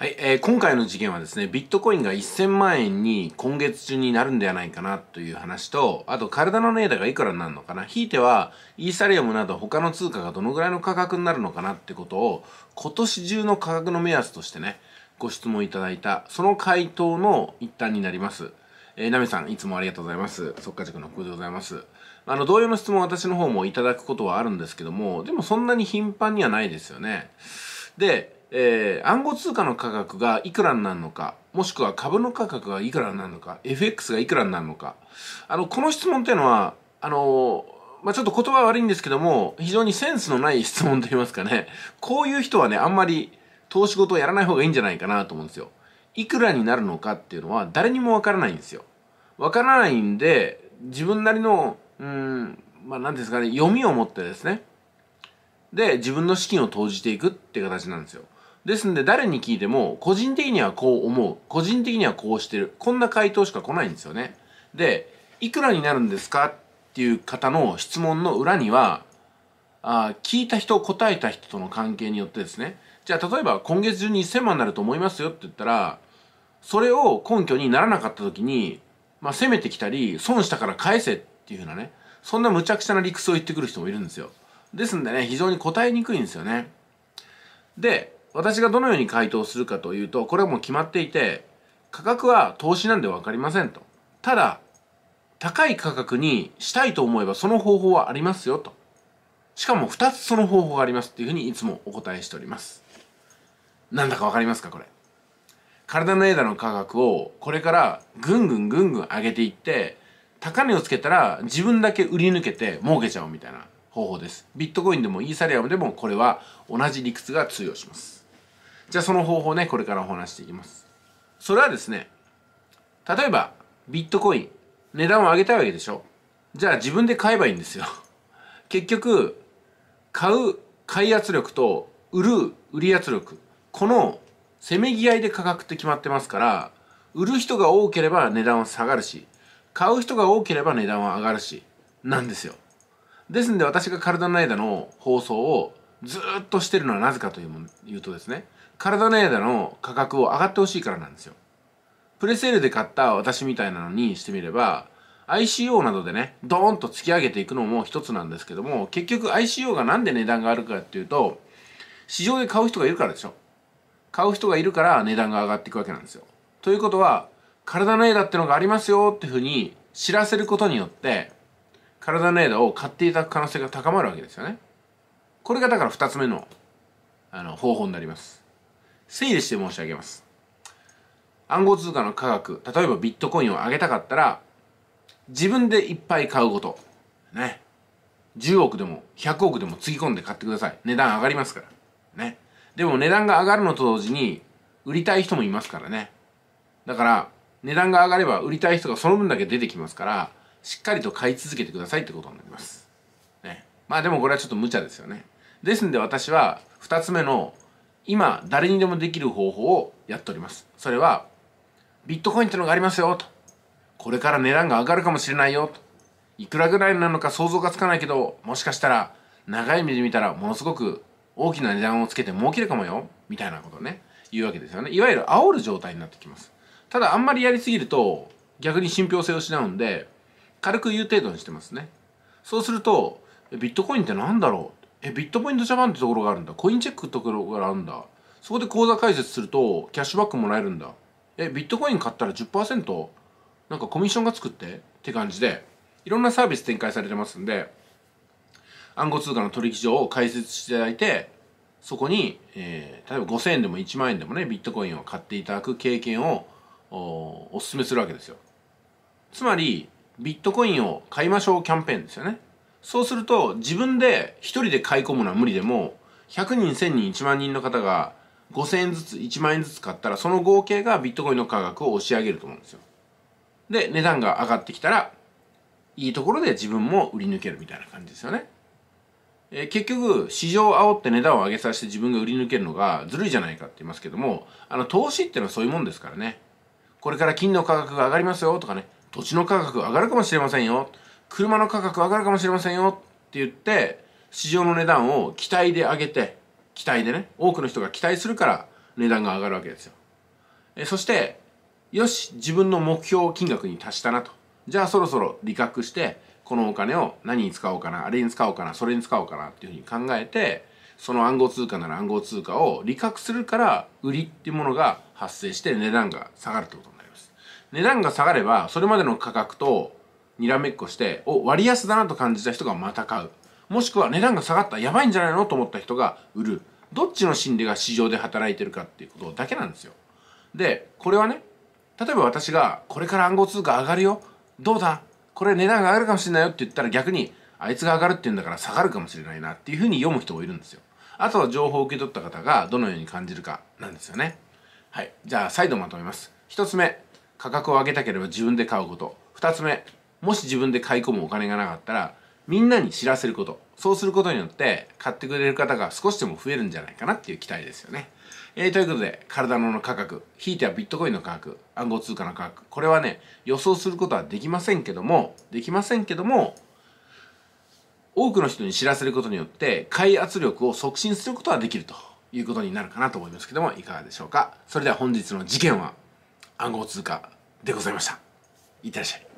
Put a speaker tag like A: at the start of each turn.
A: はい、えー、今回の事件はですね、ビットコインが1000万円に今月中になるんではないかなという話と、あと体のネーダがいくらになるのかな、ひいてはイーサリアムなど他の通貨がどのぐらいの価格になるのかなってことを、今年中の価格の目安としてね、ご質問いただいた、その回答の一端になります。えー、ナミさん、いつもありがとうございます。速化塾の福でございます。あの、同様の質問私の方もいただくことはあるんですけども、でもそんなに頻繁にはないですよね。で、えー、暗号通貨の価格がいくらになるのか、もしくは株の価格がいくらになるのか、FX がいくらになるのか。あの、この質問っていうのは、あのー、まあ、ちょっと言葉悪いんですけども、非常にセンスのない質問と言いますかね。こういう人はね、あんまり投資事をやらない方がいいんじゃないかなと思うんですよ。いくらになるのかっていうのは誰にもわからないんですよ。わからないんで、自分なりの、うん、まあ、なんですかね、読みを持ってですね。で、自分の資金を投じていくっていう形なんですよ。ですんで誰に聞いても個人的にはこう思う個人的にはこうしてるこんな回答しか来ないんですよねでいくらになるんですかっていう方の質問の裏にはあ聞いた人答えた人との関係によってですねじゃあ例えば今月中に1000万になると思いますよって言ったらそれを根拠にならなかった時に、まあ、攻めてきたり損したから返せっていうふうなねそんな無茶苦茶な理屈を言ってくる人もいるんですよですんでね非常に答えにくいんですよねで私がどのように回答するかというとこれはもう決まっていて価格は投資なんで分かりませんとただ高い価格にしたいと思えばその方法はありますよとしかも2つその方法がありますっていうふうにいつもお答えしておりますなんだか分かりますかこれ体の枝の価格をこれからぐんぐんぐんぐん上げていって高値をつけたら自分だけ売り抜けて儲けちゃうみたいな方法ですビットコインでもイーサリアムでもこれは同じ理屈が通用しますじゃあその方法ねこれからお話していきますそれはですね例えばビットコイン値段を上げたいわけでしょじゃあ自分で買えばいいんですよ結局買う買い圧力と売る売り圧力このせめぎ合いで価格って決まってますから売る人が多ければ値段は下がるし買う人が多ければ値段は上がるしなんですよですんで私が体の間の放送をずっとしてるのはなぜかというとですね体の枝の価格を上がってほしいからなんですよ。プレセールで買った私みたいなのにしてみれば、ICO などでね、ドーンと突き上げていくのも一つなんですけども、結局 ICO がなんで値段があるかっていうと、市場で買う人がいるからでしょ。買う人がいるから値段が上がっていくわけなんですよ。ということは、体の枝ってのがありますよっていうふうに知らせることによって、体の枝を買っていただく可能性が高まるわけですよね。これがだから2つ目のあの方法になります。整理して申し上げます。暗号通貨の価格、例えばビットコインを上げたかったら、自分でいっぱい買うこと。ね。10億でも100億でもつぎ込んで買ってください。値段上がりますから。ね。でも値段が上がるのと同時に、売りたい人もいますからね。だから、値段が上がれば売りたい人がその分だけ出てきますから、しっかりと買い続けてくださいってことになります。ね。まあでもこれはちょっと無茶ですよね。ですんで私は、二つ目の今誰にでもできる方法をやっておりますそれはビットコインってのがありますよとこれから値段が上がるかもしれないよといくらぐらいなのか想像がつかないけどもしかしたら長い目で見たらものすごく大きな値段をつけて儲けるかもよみたいなことね言うわけですよねいわゆる煽る状態になってきますただあんまりやりすぎると逆に信憑性を失うんで軽く言う程度にしてますねそうするとビットコインって何だろうえビットポイントジャパンってところがあるんだコインチェックってところがあるんだそこで口座開設するとキャッシュバックもらえるんだえビットコイン買ったら10%なんかコミッションがつくってって感じでいろんなサービス展開されてますんで暗号通貨の取引所を開設していただいてそこに、えー、例えば5000円でも1万円でもねビットコインを買っていただく経験をおおすすめするわけですよつまりビットコインを買いましょうキャンペーンですよねそうすると自分で一人で買い込むのは無理でも100人1000人1万人の方が5000円ずつ1万円ずつ買ったらその合計がビットコインの価格を押し上げると思うんですよで値段が上がってきたらいいところで自分も売り抜けるみたいな感じですよねえ結局市場を煽って値段を上げさせて自分が売り抜けるのがずるいじゃないかって言いますけどもあの投資ってのはそういうもんですからねこれから金の価格が上がりますよとかね土地の価格上がるかもしれませんよ車の価格上がるかもしれませんよって言って市場の値段を期待で上げて期待でね多くの人が期待するから値段が上がるわけですよえそしてよし自分の目標金額に達したなとじゃあそろそろ利確してこのお金を何に使おうかなあれに使おうかなそれに使おうかなっていうふうに考えてその暗号通貨なら暗号通貨を利確するから売りっていうものが発生して値段が下がるってことになります値段が下がればそれまでの価格とにらめっこしてお割安だなと感じた人がまた買うもしくは値段が下がったやばいんじゃないのと思った人が売るどっちの心理が市場で働いてるかっていうことだけなんですよでこれはね例えば私がこれから暗号通貨上がるよどうだこれ値段が上がるかもしれないよって言ったら逆にあいつが上がるって言うんだから下がるかもしれないなっていうふうに読む人もいるんですよあとは情報を受け取った方がどのように感じるかなんですよねはいじゃあ再度まとめます1つ目価格を上げたければ自分で買うこと2つ目もし自分で買い込むお金がなかったらみんなに知らせることそうすることによって買ってくれる方が少しでも増えるんじゃないかなっていう期待ですよね。えー、ということで体の価格ひいてはビットコインの価格暗号通貨の価格これはね予想することはできませんけどもできませんけども多くの人に知らせることによって買い圧力を促進することはできるということになるかなと思いますけどもいかがでしょうかそれでは本日の事件は暗号通貨でございましたいってらっしゃい